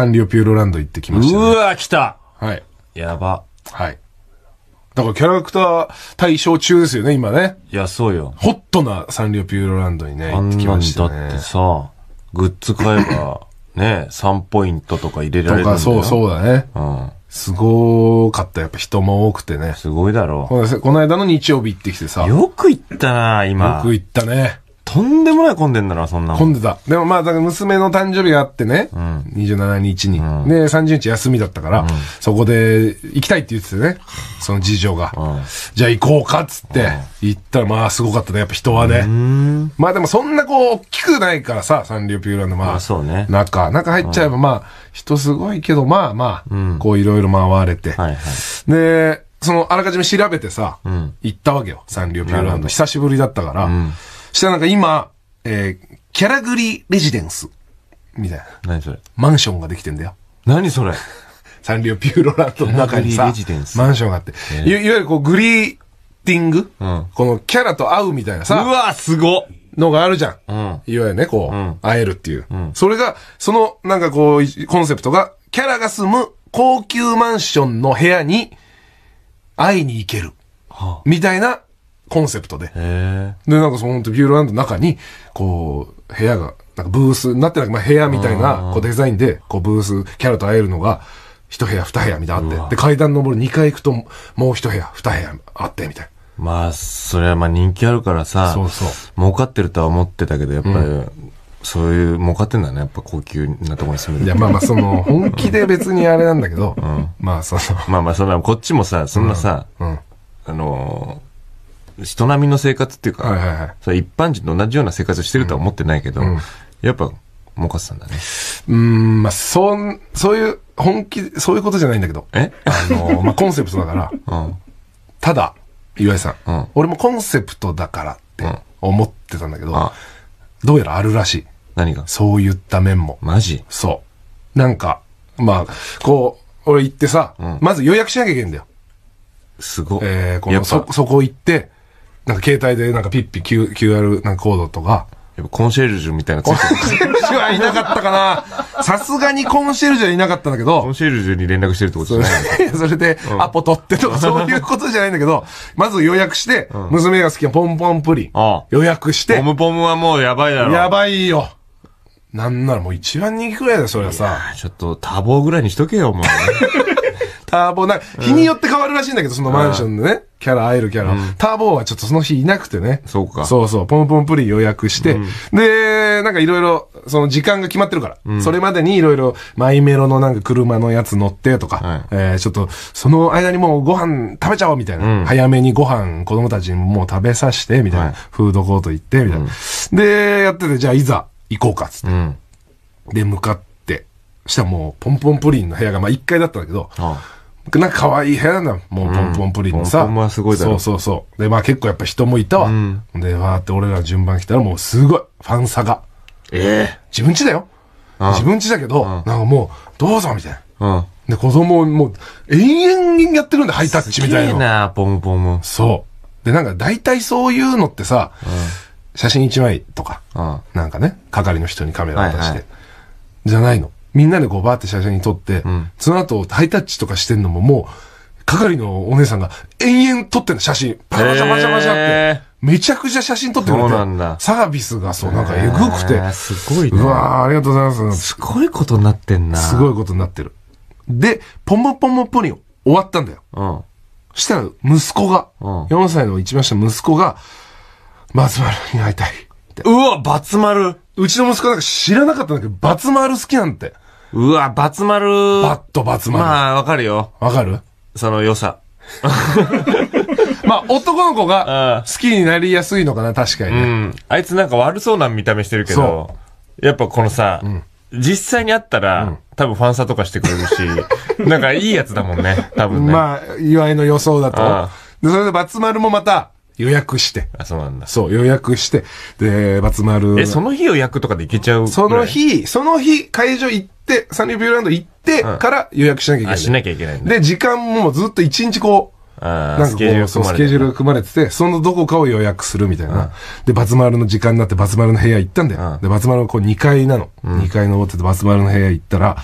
サンリオピューロランド行ってきました、ね。うわ、来たはい。やば。はい。だからキャラクター対象中ですよね、今ね。いや、そうよ。ホットなサンリオピューロランドにね、あ行ってきましただってさ、グッズ買えば、ね、3ポイントとか入れられるんだよ。そうそうだね。うん。すごかった。やっぱ人も多くてね。すごいだろう。この間の日曜日行ってきてさ。よく行ったな、今。く行ったね。とんでもない混んでんだな、そんな混んでた。でもまあ、だから娘の誕生日があってね、うん、27日に、うん、で、30日休みだったから、うん、そこで行きたいって言っててね、その事情が。うん、じゃあ行こうかっつって、行ったらまあすごかったね、やっぱ人はね。まあでもそんなこう、大きくないからさ、サンリオピューランドまあ、そうね、中、中入っちゃえばまあ、人すごいけど、まあまあ、こういろいろ回れて。はいはい、で、その、あらかじめ調べてさ、行ったわけよ、サンリオピューランド。久しぶりだったから、したらなんか今、えー、キャラグリレジデンス。みたいな。何それマンションができてんだよ。何それサンリオピューロランドの中にさ、マンションがあって。いわゆるこう、グリーティング、うん、このキャラと合うみたいなさ。うわすごのがあるじゃん。うん、いわゆるね、こう、うん、会えるっていう、うん。それが、その、なんかこう、コンセプトが、キャラが住む高級マンションの部屋に会いに行ける。はあ、みたいなコンセプトで。で、なんかその本当ビューランドの中に、こう、部屋が、なんかブースになってなく、まあ、部屋みたいな、こうデザインで、こうブース、キャラと会えるのが、一部屋、二部屋みたいなあって、で、階段登る2階行くと、もう一部屋、二部屋あって、みたいな。まあ、それはまあ人気あるからさ、そうそう。儲かってるとは思ってたけど、やっぱり、うん、そういう、儲かってんだね、やっぱ高級なところに住める。いや、まあまあ、その、本気で別にあれなんだけど、うん、まあ、その。まあまあ、そんな、こっちもさ、そんなさ、うん、うん、あのー人並みの生活っていうか、はいはいはい、一般人と同じような生活してるとは思ってないけど、うん、やっぱ、もかさんだね。うん、まあ、そう、そういう、本気、そういうことじゃないんだけど。えあの、まあ、コンセプトだから、うん、ただ、岩井さ、うん、俺もコンセプトだからって思ってたんだけど、うん、どうやらあるらしい。何がそういった面も。マジそう。なんか、まあ、こう、俺行ってさ、うん、まず予約しなきゃいけないんだよ。すごえー、このそ、そこ行って、なんか携帯でなんかピッピ Q QR なんかコードとか。やっぱコンシェルジュみたいなコンシェルジュはいなかったかな。さすがにコンシェルジュはいなかったんだけど。コンシェルジュに連絡してるってことじゃない それで、アポ取ってとか、そういうことじゃないんだけど、まず予約して、娘が好きなポンポンプリン。予約して。ポムポムはもうやばいだろ。やばいよ。なんならもう一番人気くらいだよ、それはさ。ちょっと多忙ぐらいにしとけよ、お前。ターボ、な日によって変わるらしいんだけど、そのマンションでね、キャラ、会えるキャラ、ターボはちょっとその日いなくてね。そうか。そうそう、ポンポンプリン予約して、で、なんかいろいろ、その時間が決まってるから、それまでにいろいろ、マイメロのなんか車のやつ乗ってとか、えちょっと、その間にもうご飯食べちゃおうみたいな。早めにご飯、子供たちにもう食べさせて、みたいな。フードコート行って、みたいな。で、やってて、じゃあいざ行こうか、つって。で、向かって、したらもう、ポンポンプリンの部屋が、まあ1階だったんだけど、ああなんか可愛い部屋なんもうポンポンプリンのさ。うん、ポンポンはすごいだろ。そうそうそう。で、まあ結構やっぱ人もいたわ。うん、で、わーって俺ら順番来たらもうすごい、ファン差が。ええー、自分家だよ。自分家だけど、なんかもう、どうぞみたいな。で、子供もう、延々やってるんで、ハイタッチみたいな。すげえな、ポンポンも。そう。で、なんか大体そういうのってさ、写真一枚とか、なんかね、係の人にカメラ渡して、じゃないの。みんなでこうバーって写真に撮って、うん、その後ハイタッチとかしてんのももう、係のお姉さんが延々撮ってんの写真。パシャパシャパシャパシャって。めちゃくちゃ写真撮ってくれて。なんだ。サービスがそう、なんかエグくて。すごいね。うわありがとうございます。すごいことになってんな。すごいことになってる。で、ポンポンポンポンポ終わったんだよ。うん。したら、息子が、うん、4歳の一番下の息子が、松丸に会いたい。うわ、松丸うちの息子なんか知らなかったんだけど、松丸好きなんて。うわ、バツ丸。バッとバツ丸。まあ、わかるよ。わかるその良さ。まあ、男の子が好きになりやすいのかな、確かにね。うん。あいつなんか悪そうな見た目してるけど、やっぱこのさ、うん、実際に会ったら、うん、多分ファンサとかしてくれるし、なんかいいやつだもんね、多分ね。まあ、祝いの予想だと。で、それでバツ丸もまた、予約して。あ、そうなんだ。そう、予約して。で、松丸。え、その日予約とかで行けちゃうその日、その日会場行って、サンリービューランド行ってから予約しなきゃいけない。うん、しなきゃいけない、で、時間もずっと一日こう、なんかこう、スケジュール組まれてて、そのどこかを予約するみたいな。で、バツ丸の時間になって、バツ丸の部屋行ったんだよ。で、バツ丸はこう2階なの。うん、2階登ってて、バツ丸の部屋行ったら、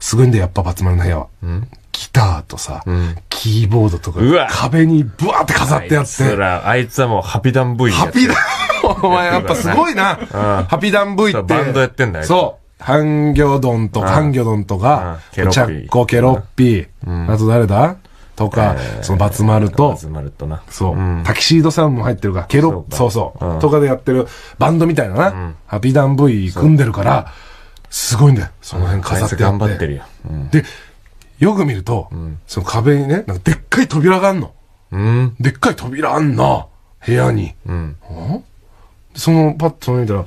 すごいんだよ、やっぱバツ丸の部屋は。ギターとさ、うん、キーボードとか壁にブワーって飾ってやって。あいつはもうハピダン V ハピダン、お前やっぱすごいな。ハピダン V って。バンドやってんだよ。そう。ハンギョドンとか、ハンギョドンとか、チャッコ、ケロッピー、あと誰だとか、そのバツマルと、バツマルとな。そう。タキシードさんも入ってるから、ケロッ、そうそう。とかでやってるバンドみたいなな。ハピダン V 組んでるから、すごいんだよ。その辺飾って頑張ってるよ。で、よく見ると、うん、その壁にね、なんかでっかい扉があんの。うん、でっかい扉あんな、部屋に。うん、そのパッと見たら、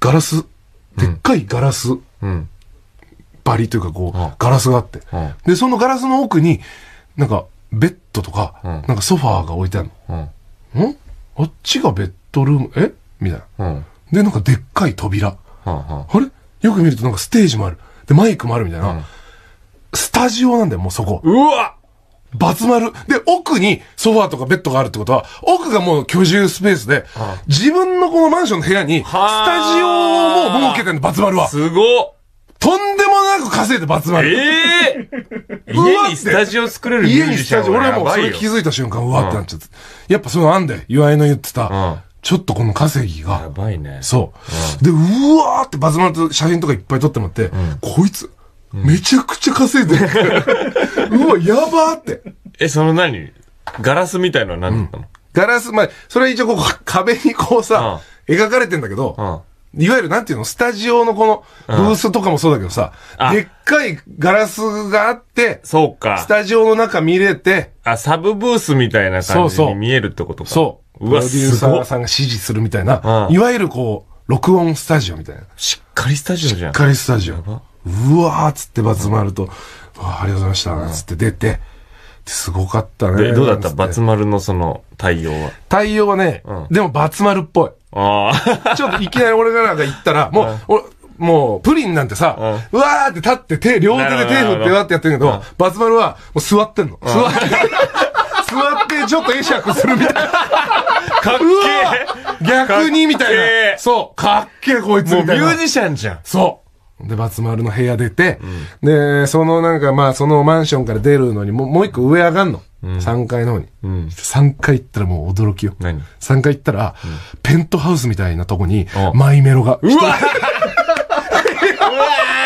ガラス、でっかいガラス、バリというかこう、ガラスがあって、で、そのガラスの奥に、なんか、ベッドとか、なんかソファーが置いてあるの。うん、あっちがベッドルーム、えみたいな、で、なんかでっかい扉。あれよく見るとなんかステージもある。で、マイクもあるみたいな。スタジオなんだよ、もうそこ。うわバツ丸。で、奥にソファーとかベッドがあるってことは、奥がもう居住スペースで、自分のこのマンションの部屋に、スタジオをもう設けてんの、バツ丸は。すごとんでもなく稼いでバツ丸。ええー、家にスタジオ作れる家にスタジオ。俺はもうそれ気づいた瞬間、うわってなっちゃって。うん、やっぱそのあんで、岩井の言ってた。うんちょっとこの稼ぎが。やばいね。そう。うん、で、うわーってバズマと写真とかいっぱい撮ってもらって、うん、こいつ、めちゃくちゃ稼いでる。うわ、やばーって。え、その何ガラスみたいのは何だったの、うん、ガラス、まあ、それは一応ここ壁にこうさ、うん、描かれてんだけど、うん、いわゆるなんていうの、スタジオのこのブースとかもそうだけどさ、でっかいガラスがあって、そうか。スタジオの中見れて、あ、サブブースみたいな感じに見えるってことか。そうそう。うわ、プロデューサーさんが指示するみたいな、いわゆるこう、録音スタジオみたいな。しっかりスタジオじゃん。しっかりスタジオ。うわーっつってバツ丸と、ありがとうございました、つって出て、すごかったね。どうだった松丸のその対応は。対応はね、うん、でもバツ丸っぽい。ああ。ちょっといきなり俺がなんか言ったら、もう、俺、もう、プリンなんてさ、うわーって立って手、両手で手振ってわってやってるけど、バツ丸は、もう座ってんの。座って、座って、ちょっと会釈するみたいな。かっけえ逆にみたいな。そう。かっけえこいつみたいな。もうミュージシャンじゃん。そう。で、松丸の部屋出て、うん、で、そのなんか、まあ、そのマンションから出るのに、もう、もう一個上上がんの。うん、3階の方に。うん、3階行ったらもう驚きよ。何 ?3 階行ったら、うん、ペントハウスみたいなとこに、マイメロが。うわうわ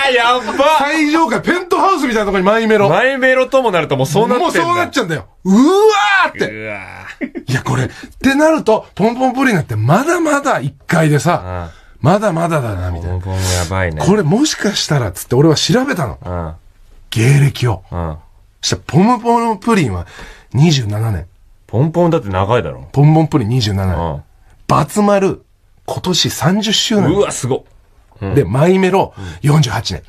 ー やっば最上階、ペントハウスみたいなとこにマイメロがうわうわやっば最上階ペントハウスみたいなとこにマイメロマイメロともなるともうそうなっちゃうんだもうそうなっちゃうんだよ。うわーって。うわーいや、これ、ってなると、ポンポンプリンなってまだまだ1階でさ、うまだまだだな、みたいな。いね、これもしかしたら、つって俺は調べたの。うん、芸歴を。うん、したら、ポムポムプリンは27年。ポンポンだって長いだろ。ポンポンプリン27年。うん、バツ丸、今年30周年。うわ、すごっ。で、マイメロ、48年。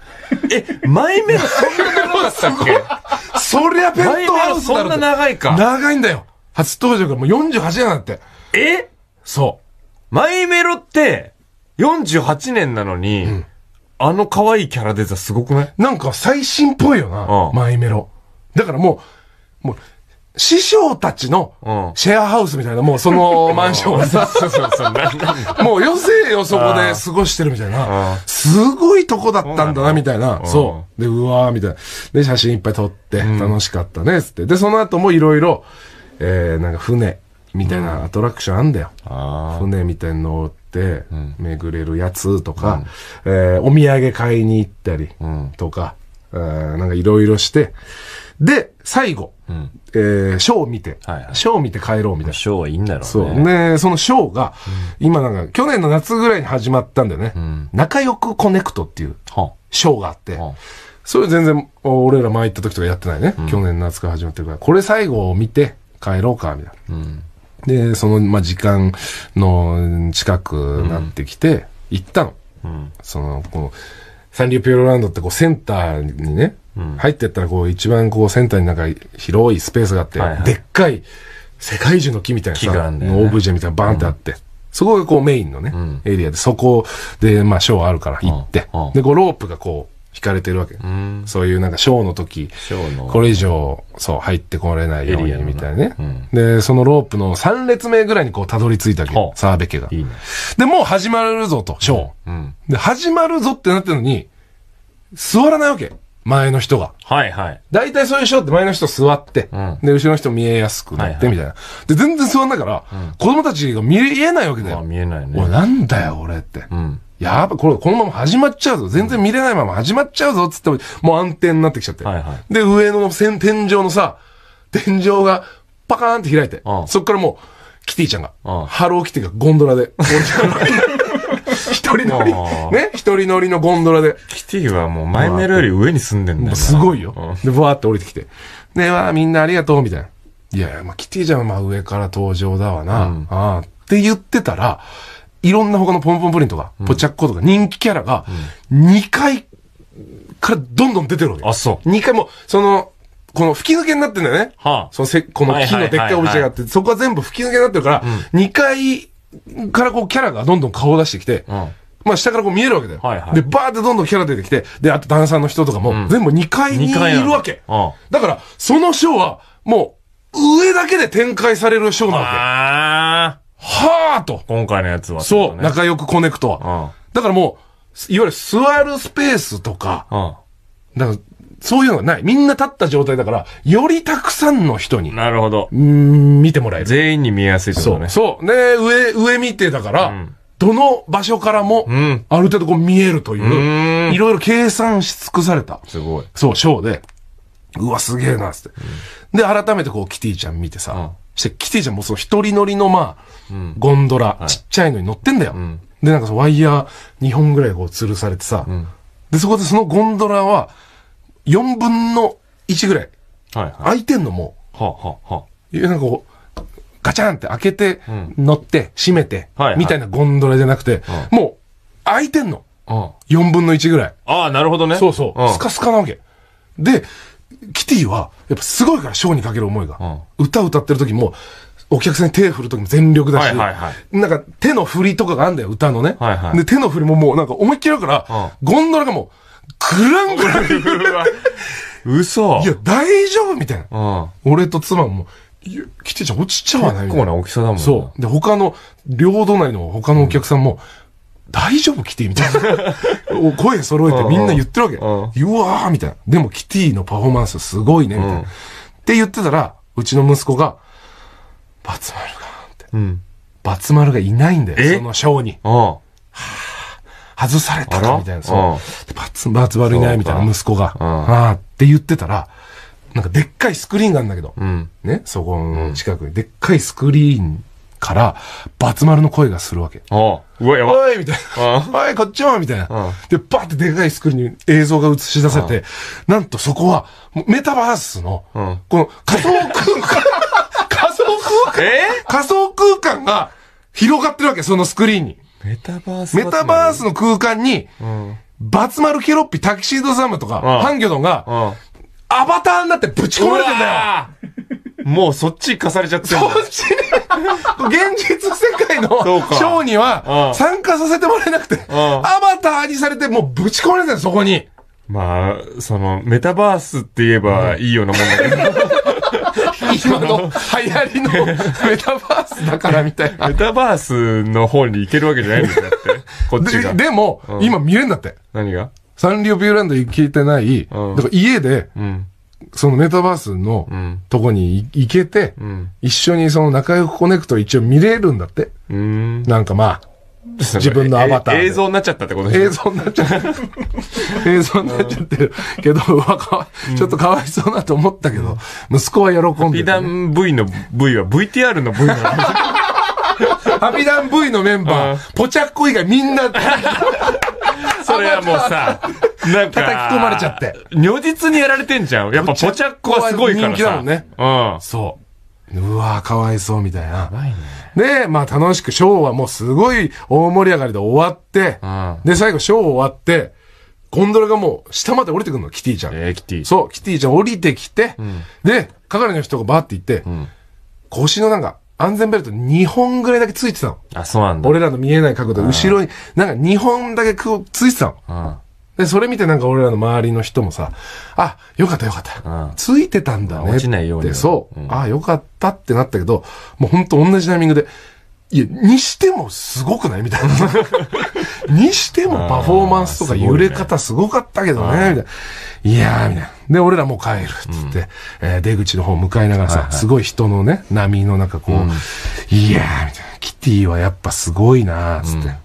え、マイメロそんな長かったっけ そりゃペットハウスだろ。そんな長いか。長いんだよ。初登場がもう48年だって。えそう。マイメロって、48年なのに、うんあの可愛いキャラデザすごくないなんか最新っぽいよな、うん、マイメロ。だからもう、もう、師匠たちのシェアハウスみたいな、もうその マンションをさ、もう余生をそこで過ごしてるみたいな、すごいとこだったんだな、みたいな、そう。で、うわーみたいな。で、写真いっぱい撮って、楽しかったね、つって。で、その後もいろいろ、えー、なんか船みたいなアトラクションあんだよ。船みたいに乗って巡れるやつとか、うん、えー、お土産買いに行ったりとか、うん、なんかいろいろして、で、最後、うん、えー、ショーを見て、はいはい、ショーを見て帰ろうみたいな。ショーはいいんだろうね。そう。で、そのショーが、うん、今なんか、去年の夏ぐらいに始まったんだよね。うん、仲良くコネクトっていうショーがあって、それ全然、俺ら前行った時とかやってないね。去年の夏から始まってるから、これ最後を見て帰ろうか、みたいな。で、その、まあ、時間の近くなってきて、行ったの。うん、その、この、サンリオピューロランドってこうセンターにね、うん、入ってったらこう一番こうセンターになんか広いスペースがあって、はいはい、でっかい世界中の木みたいなさ、ね、オブジェみたいなバーンってあって、うん、そこがこうメインのね、エリアで、そこでまあショーあるから行って、で、こうロープがこう引かれてるわけ。そういうなんかショーの時、のこれ以上、そう、入ってこれないようにみたいなね、うん、で、そのロープの3列目ぐらいにこうたどり着いたわけ。澤部家がいい、ね。で、もう始まるぞと、ショー、うん、で、始まるぞってなってるのに、座らないわけ。前の人が。はいはい。大体そういうショーって前の人座って、うん、で、後ろの人見えやすくなってみたいな。はいはい、で、全然座んだから、子供たちが見えないわけだよ。見えないね。おなんだよ、俺って。うんやぱこれ、このまま始まっちゃうぞ。全然見れないまま始まっちゃうぞ。つって、もう暗転になってきちゃって。はいはい、で、上の天井のさ、天井がパカーンって開いて、そっからもう、キティちゃんが、ハローキティがゴンドラで、一人乗り、ね、一人乗りのゴンドラで。キティはもう前メロより上に住んでんだよ。すごいよ。で、わーって降りてきて。で、わみんなありがとう、みたいな。いや、まあ、キティちゃんはまあ上から登場だわな。うん、ああって言ってたら、いろんな他のポンポンプリンとか、ポチャッコとか人気キャラが、2回からどんどん出てるわけ。あ、そう。2回も、その、この吹き抜けになってんだよね。はあ、そのせ、この木のでっかいお家があって、そこは全部吹き抜けになってるから、うん、2階からこうキャラがどんどん顔を出してきて、うん、まあ下からこう見えるわけだよ。はいはい、で、バーってどんどんキャラ出てきて、で、あとダンサーの人とかも、全部2階にいるわけ。うん、だから、そのショーは、もう、上だけで展開されるショーなわけ。はあ。はあーと。今回のやつは、ね、そう、仲良くコネクトは。うん、だからもう、いわゆる座るスペースとか、うん、だからそういうのがない。みんな立った状態だから、よりたくさんの人に。なるほど。うん、見てもらえる。全員に見えやすいってね。そう。ね上、上見てだから、うん、どの場所からも、うん、ある程度こう見えるという、いろいろ計算し尽くされた。すごい。そう、ショーで。うわ、すげえな、つって。で、改めてこう、キティちゃん見てさ、して来てじゃん、もうその一人乗りの、まあ、ゴンドラ、ちっちゃいのに乗ってんだよ。で、なんかそのワイヤー2本ぐらいこう吊るされてさ、で、そこでそのゴンドラは、4分の1ぐらい、はいい。開いてんのもう。はあ、はあ、はあ。いやなんかこう、ガチャンって開けて、乗って、閉めてはいみたいなゴンドラじゃなくて、もう、開いてんの。4分の1ぐらい。ああ、なるほどね。そうそう。スカスカなわけ。で、キティは、やっぱすごいから、ショーにかける思いが。うん、歌歌ってる時も、お客さんに手振る時も全力だし、なんか手の振りとかがあんだよ、歌のね。はいはい、で、手の振りももうなんか思いっきりるから、うん、ゴンドラがもう、ぐらんぐらん。嘘。いや、大丈夫みたいな。うん、俺と妻も、いや、キティちゃん落ちちゃわない結構な大きさだもん。そう。で、他の、両隣の他のお客さんも、大丈夫キティみたいな。声揃えてみんな言ってるわけ。うわーみたいな。でもキティのパフォーマンスすごいね、みたいな。って言ってたら、うちの息子が、バツ丸が、って。うん。バツ丸がいないんだよ、そのショーに。はぁ、外されたか、みたいな。そう。バツ、バツ丸いない、みたいな、息子が。ああ、って言ってたら、なんかでっかいスクリーンがあるんだけど、うん、ね、そこの近くに、でっかいスクリーンから、バツ丸の声がするわけ。おうわ、やば。おいみたいな。おい、こっちもみたいな。で、バーってでかいスクリーンに映像が映し出されて、なんとそこは、メタバースの、この仮想空間、仮想空間、え仮想空間が広がってるわけ、そのスクリーンに。メタバースメタバースの空間に、バツ丸ケロッピ、タキシードサムとか、ハンギョドンが、アバターになってぶち込まれてんだよもうそっち行かされちゃってるそっちに現実世界のショーには参加させてもらえなくて、アバターにされてもうぶち込まれてるそこに。まあ、その、メタバースって言えばいいようなもんだけど、今の流行りのメタバースだからみたいな。メタバースの方に行けるわけじゃないんだよ、って。こっちでが。でも、今見れるんだって。何がサンリオビューランド行けてない、だから家で、うん。そのメタバースのとこに行けて、うん、一緒にその仲良くコネクト一応見れるんだって。んなんかまあ、自分のアバター。映像になっちゃったってことですね。映像になっちゃった。映像になっちゃってるけど、うわ、かちょっとかわいそうなと思ったけど、息子は喜んで、ね。ハピダン V の V は VTR の V なん ハピダン V のメンバー、ポチャッコ以外みんな。それはもうさ、なんか、叩き込まれちゃって。如実にやられてんじゃん。やっぱポチャッコはすごいからさ。人気だもんね。うん。そう。うわかわいそうみたいな。ね、で、まあ楽しく、ショーはもうすごい大盛り上がりで終わって、うん、で、最後ショー終わって、ゴンドラがもう下まで降りてくるの、キティちゃん。えー、キティ。そう、キティちゃん降りてきて、うん、で、係の人がバーって行って、うん、腰のなんか、安全ベルト2本ぐらいだけついてたの。あ、そうなんだ。俺らの見えない角度、後ろに、なんか2本だけくついてたの。うんで、それ見てなんか俺らの周りの人もさ、あ、よかったよかった。うん、ついてたんだね。落ちないように。そう。うん、あ、よかったってなったけど、もうほんと同じタイミングで、いや、にしてもすごくないみたいな。にしてもパフォーマンスとか揺れ方すごかったけどね、みたいな。いやー、みたいな。で、俺らもう帰る、つって、うん、えー、出口の方向かいながらさ、はいはい、すごい人のね、波の中こう、うん、いやー、みたいな。キティはやっぱすごいなー、つって。うん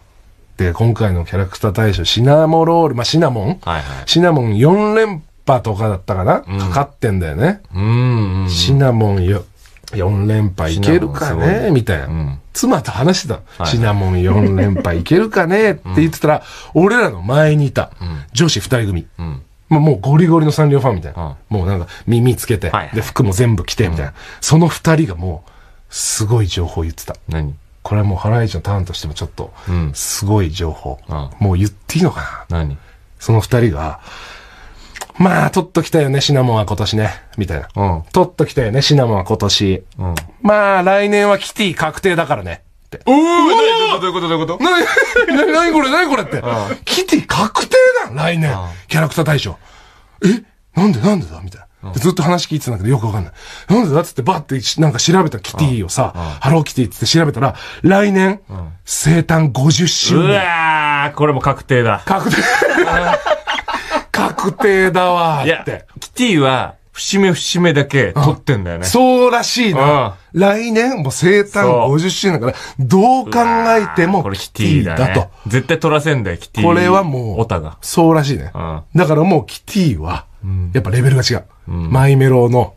で、今回のキャラクター大賞、シナモロール、まあ、シナモン、はいはい、シナモン4連覇とかだったかな、うん、かかってんだよね。うんうんうん、シナモンよ4連覇いけるかねみたいな。うん妻と話してたの、はい、シナモン4連敗いけるかねって言ってたら、うん、俺らの前にいた、女子2人組。うんまあ、もうゴリゴリのサンリオファンみたいな。もうなんか耳つけて、で、服も全部着て、みたいな。その2人がもう、すごい情報言ってた。何これはもうハライチのターンとしてもちょっと、すごい情報。もう言っていいのかな何その2人が、まあ、取っときたよね、シナモンは今年ね。みたいな。うん。取っときたよね、シナモンは今年。うん。まあ、来年はキティ確定だからね。って。うーどういうことどういうことな、な、なに これなにこれって。キティ確定だ来年。キャラクター大賞。えなんでなんでだみたいな。ずっと話聞いてたんだけどよくわかんない。なんでだっつってばってなんか調べたキティをさ、ハローキティって調べたら、来年、生誕50周年。うわー、これも確定だ。確定。確定だわって。、キティは、節目節目だけ撮ってんだよね。そうらしいな。来年、もう生誕50周年だから、どう考えてもキティだだとね。。絶対撮らせんだよ、キティ。これはもう、オタが。そうらしいねだからもうキティは、やっぱレベルが違う。マイメロの、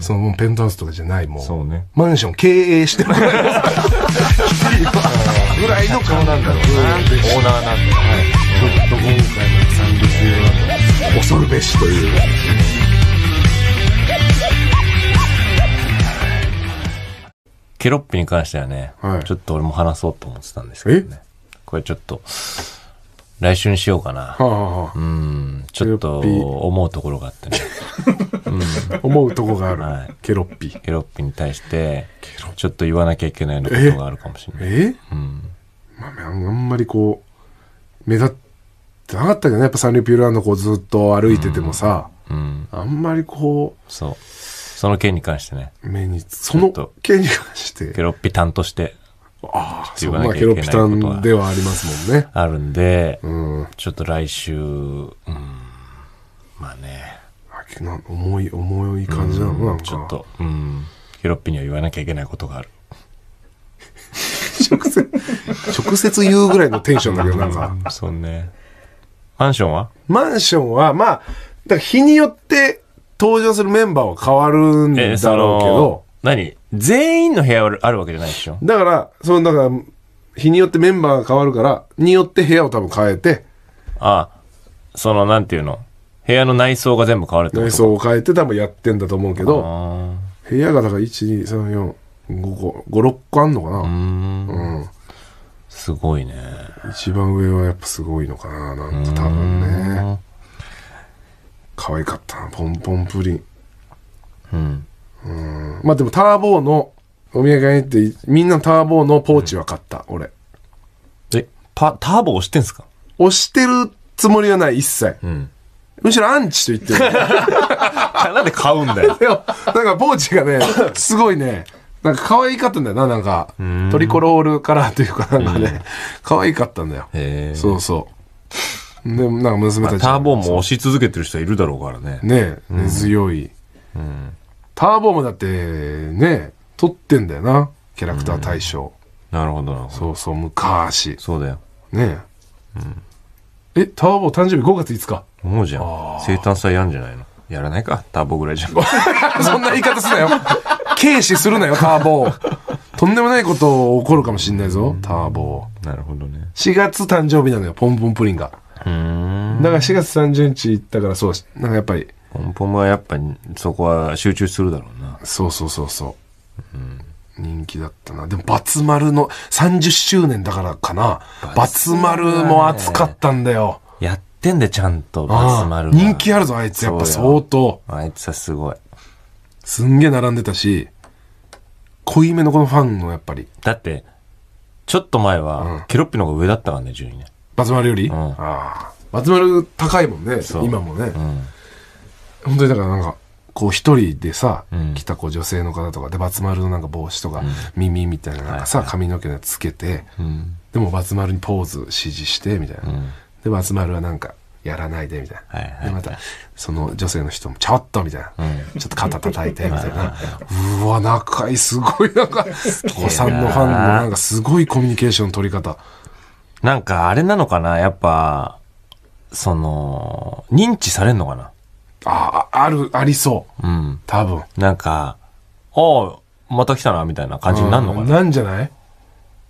そのペントハウスとかじゃない、もう。そうね。マンション経営してるぐらいのキティはぐらいの顔なんだろうな。オーナーなんだ。はい。ちょっと今回。恐るべしという。ケロッピに関してはね、はい、ちょっと俺も話そうと思ってたんですけどね。これちょっと、来週にしようかな。はあはあ、うん、ちょっと思うところがあってね。うん、思うとこがある。はい、ケロッピ。ケロッピに対して、ちょっと言わなきゃいけないようなことがあるかもしれない。ええ、うん、まあ、あんまりこう、目立っってなかったけどねやっぱサンリピューランドこうずっと歩いててもさ、うん、あんまりこうそうその件に関してね目にその件に関してケロッピタンとしてああそうまあケロッピタンではありますもんねあるんで、うん、ちょっと来週、うん、まあね重い重い感じなの、なんかちょっとうんケロッピには言わなきゃいけないことがある 直接直接言うぐらいのテンションだけどなんかそうねマンションはマンションは、まあ、だ日によって登場するメンバーは変わるんだろうけど。何全員の部屋あるわけじゃないでしょだから、その、だから、日によってメンバーが変わるから、によって部屋を多分変えて。ああ、その、なんていうの部屋の内装が全部変わるってこと内装を変えて多分やってんだと思うけど、部屋がだから1、2、3、4、5、5、6個あんのかなうん。すごいね。一番上はやっぱすごいのかな。なんか多分ね。可愛かったな。ポンポンプリン。うん。うんまあでもターボーのお土産に行って、みんなターボーのポーチは買った、うん、俺。え、パ、ターボー押してんすか押してるつもりはない、一切。うん。むしろアンチと言ってる。なんで買うんだよ。なんかポーチがね、すごいね、なんか可愛かったんだよな、なんか。トリコロールカラーというか、なんかね、可愛かったんだよ。そうそう。で、なんか娘たち。ターボも押し続けてる人いるだろうからね。ね根強い。ターボもだって、ね、取ってんだよな、キャラクター大賞。なるほど、なほど。そうそう、昔。そうだよ。ねえ。え、ターボ誕生日5月5日。思うじゃん。生誕祭やんじゃないのやらないか、ターボぐらいじゃん。そんな言い方すなよ。軽視するなよ、ターボ。とんでもないこと起こるかもしんないぞ、ターボ。なるほどね。4月誕生日なのよ、ポンポンプリンが。うんだから4月30日行ったからそうなんかやっぱり。ポンポンはやっぱりそこは集中するだろうな。そうそうそうそう。うん人気だったな。でも、バツ丸の30周年だからかな。バツ丸も熱かったんだよ。やっってんだよ、ちゃんと。バスは人気あるぞ、あいつ。やっぱ相当。あいつはすごい。すんげえ並んでたし、濃いめのこのファンのやっぱり。だって、ちょっと前は、ケロッピの方が上だったからね、順位ね。バツ丸より、んああ。バツ丸高いもんね、今もね。ん本当にだからなんか、こう一人でさ、ん来たこう女性の方とかで、バツ丸のなんか帽子とか、耳みたいななんかさ、髪の毛のやつつけて、でもバツ丸にポーズ指示して、みたいな。で、松丸はなんか、やらないで、みたいな。はいはいはい、で、また、その女性の人も、ちょっとみたいな、うん。ちょっと肩叩いて、みたいな。うわ、仲いい、すごい、なんか、お子さんのファンの、なんか、すごいコミュニケーションの取り方。なんか、あれなのかなやっぱ、その、認知されんのかなあ、ある、ありそう。うん。多分。なんか、おう、また来たな、みたいな感じになるのかな、うん、なんじゃない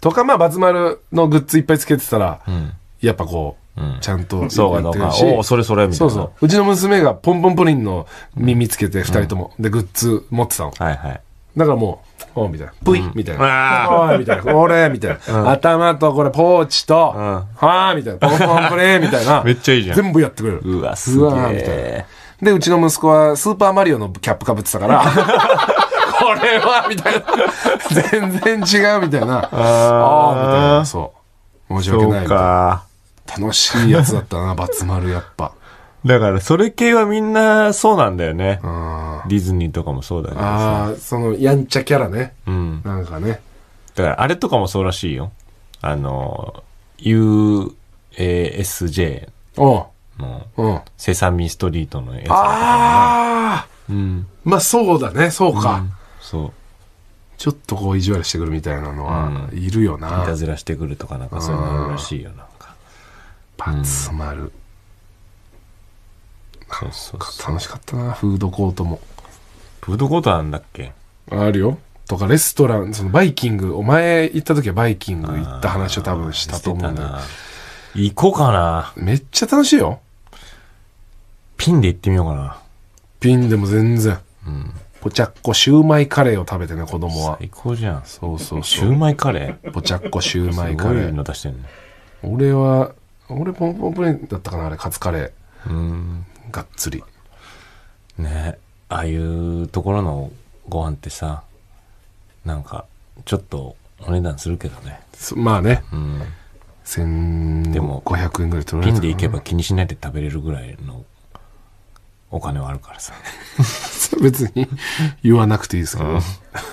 とか、まあ、バツ丸のグッズいっぱいつけてたら、うん、やっぱこう、ちゃんとそうかうかおそれそれみたいなそうそううちの娘がポンポンプリンの耳つけて2人とも、でグッズ持ってたの、はいはい、だからもうおみたいな「ぷいみたいな「おい」みたいな「れみたいな、頭とこれポーチと「はあ」みたいな「ポンポンプリン」みたいな めっちゃいいじゃん全部やってくれるうわすげえみたいなでうちの息子は「スーパーマリオ」のキャップかぶってたから これはみたいな全然違うみたいなああみたいなそう申し訳ないみたい楽しいやつだったな、バツ丸やっぱ。だから、それ系はみんなそうなんだよね。ディズニーとかもそうだけどああ、その、やんちゃキャラね。うん。なんかね。だから、あれとかもそうらしいよ。あの、UASJ の、セサミストリートの映像、ね。ああ、うん、まあ、そうだね、そうか。うん、そう。ちょっとこう意地悪してくるみたいなのは、いるよな、うん、いたずらしてくるとかなんかそういうのあるらしいよな。集まる、そうそう楽しかったなフードコートもフードコートなんだっけあるよとかレストランそのバイキングお前行った時はバイキング行った話を多分したと思うんだ行こうかなめっちゃ楽しいよピンで行ってみようかなピンでも全然うんポチャッコシューマイカレーを食べてね子供は最高じゃんそうそうそうシューマイカレーポチャッコシューマイカレーの出してね俺は俺ポンポンプレーンだったかなあれカツカレーうんがっつりねああいうところのご飯ってさなんかちょっとお値段するけどねまあね、うん、1500円ぐらい取られてる、ピンで行けば気にしないで食べれるぐらいのお金はあるからさ 別に言わなくていいですけど、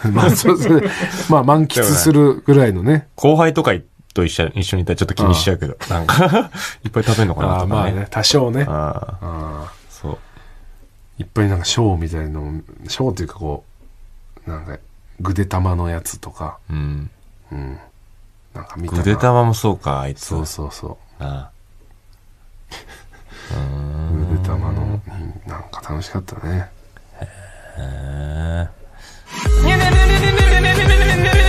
うん、まあそうですねまあ満喫するぐらいのね後輩とか行ってと一緒一緒にいたらちょっと気にしちゃうけど、なんか いっぱい食べるのかなとか、ね。あまあね、多少ね。ああそう。いっぱいなんかショーみたいの、ショーっていうかこう、なんか、ぐで玉のやつとか、うん。うん。なんか見たぐで玉もそうか、あいつ。そうそうそう。ああ。ぐで玉の、なんか楽しかったね。へえ。